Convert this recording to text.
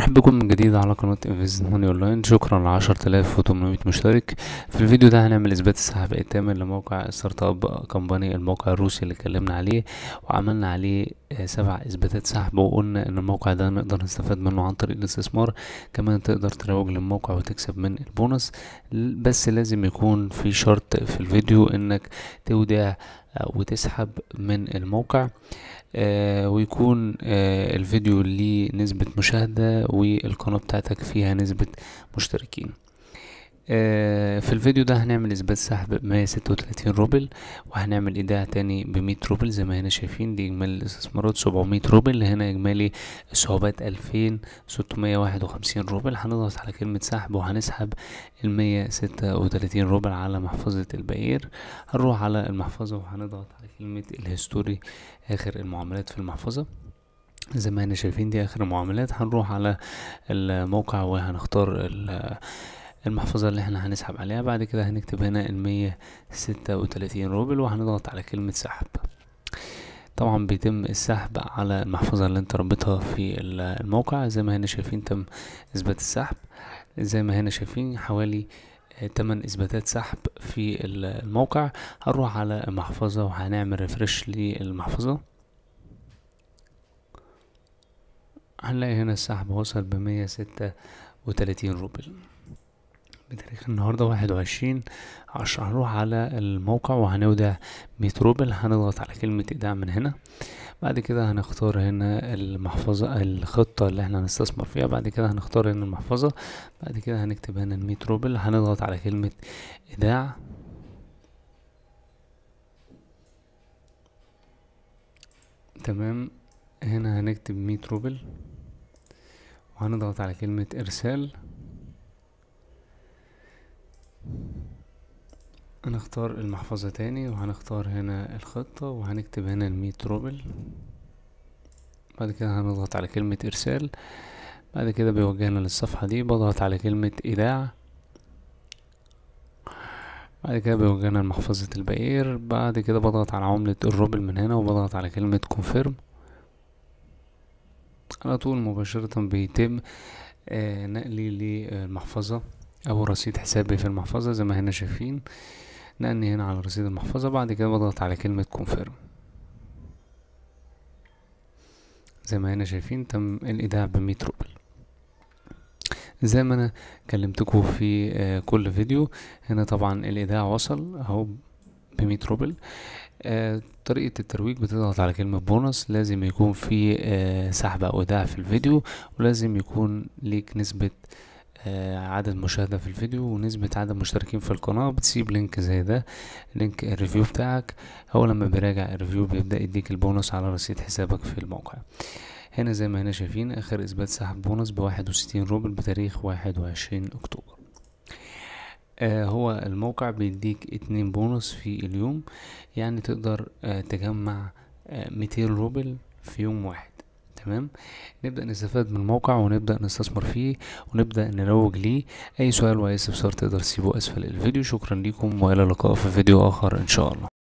مرحب بكم من جديد على قناة انفيست ماني اونلاين شكرا ل 10800 مشترك في الفيديو ده هنعمل اثبات السحب التامن لموقع ستارت اب كمباني الموقع الروسي اللي اتكلمنا عليه وعملنا عليه آه، سبع اثباتات سحب وقلنا ان الموقع ده نقدر نستفاد منه عن طريق الاستثمار كمان تقدر تروج للموقع وتكسب من البونص بس لازم يكون في شرط في الفيديو انك تودع آه، وتسحب من الموقع آه، ويكون آه، الفيديو ليه نسبة مشاهدة والقناة بتاعتك فيها نسبة مشتركين آه، في الفيديو ده هنعمل اثبات سحب ب 136 روبل وهنعمل ايداع تاني ب 100 روبل زي ما هنا شايفين دي اجمالي الاستثمارات 700 روبل هنا اجمالي السحوبات 2651 روبل هنضغط على كلمة سحب وهنسحب ال 136 روبل على محفظة البئير هنروح على المحفظة وهنضغط على كلمة الهيستوري اخر المعاملات في المحفظة زي ما هنا شايفين دي اخر المعاملات هنروح على الموقع وهنختار المحفظة اللي احنا هنسحب عليها بعد كده هنكتب هنا المية ستة وتلاتين روبل وهنضغط على كلمة سحب طبعا بيتم السحب على المحفظة اللي انت ربطها في الموقع زي ما هنا شايفين تم اثبات السحب زي ما هنا شايفين حوالي تمن اثباتات سحب في الموقع هنروح على المحفظة وهنعمل ريفرش للمحفظة هنلاقي هنا السحب وصل بمية ستة وتلاتين روبل بتاريخ النهاردة واحد وعشرين عشان هنروح على الموقع وهنودع متروبل هنضغط على كلمة إيداع من هنا بعد كده هنختار هنا المحفظة الخطة اللي احنا هنستثمر فيها بعد كده هنختار هنا المحفظة بعد كده هنكتب هنا المتروبل هنضغط على كلمة إيداع تمام هنا هنكتب ميت روبل وهنضغط على كلمة إرسال هنختار المحفظة تاني وهنختار هنا الخطة وهنكتب هنا الميت روبل بعد كده هنضغط على كلمة إرسال بعد كده بيوجهنا للصفحة دي بضغط على كلمة إيداع بعد كده بيوجهنا لمحفظة البئير بعد كده بضغط على عملة الروبل من هنا وبضغط على كلمة كونفيرم على طول مباشرة بيتم آه، نقلي للمحفظة أو رصيد حسابي في المحفظة زي ما هنا شايفين نأني هنا على رصيد المحفظة بعد كده بضغط على كلمة كونفيرم زي ما هنا شايفين تم الإيداع بمية روبل زي ما أنا كلمتكم في آه، كل فيديو هنا طبعا الإيداع وصل أهو بمية روبل آه، طريقة الترويج بتضغط على كلمة بونص لازم يكون في آه، سحب أو إيداع في الفيديو ولازم يكون ليك نسبة آه، عدد مشاهدة في الفيديو ونسبة عدد مشتركين في القناة بتسيب لينك زي ده لينك الريفيو بتاعك هو لما بيراجع الريفيو بيبدأ يديك البونص على رصيد حسابك في الموقع هنا زي ما هنا شايفين آخر إثبات سحب بونص بواحد وستين روبل بتاريخ واحد وعشرين أكتوبر آه، هو الموقع بيديك اتنين بونص في اليوم يعني تقدر آه، تجمع ميتين روبل في يوم واحد تمام نبدأ نستفاد من الموقع ونبدأ نستثمر فيه ونبدأ نروج ليه أي سؤال وأي استفسار تقدر تسيبه أسفل الفيديو شكرا ليكم وإلى اللقاء في فيديو آخر إن شاء الله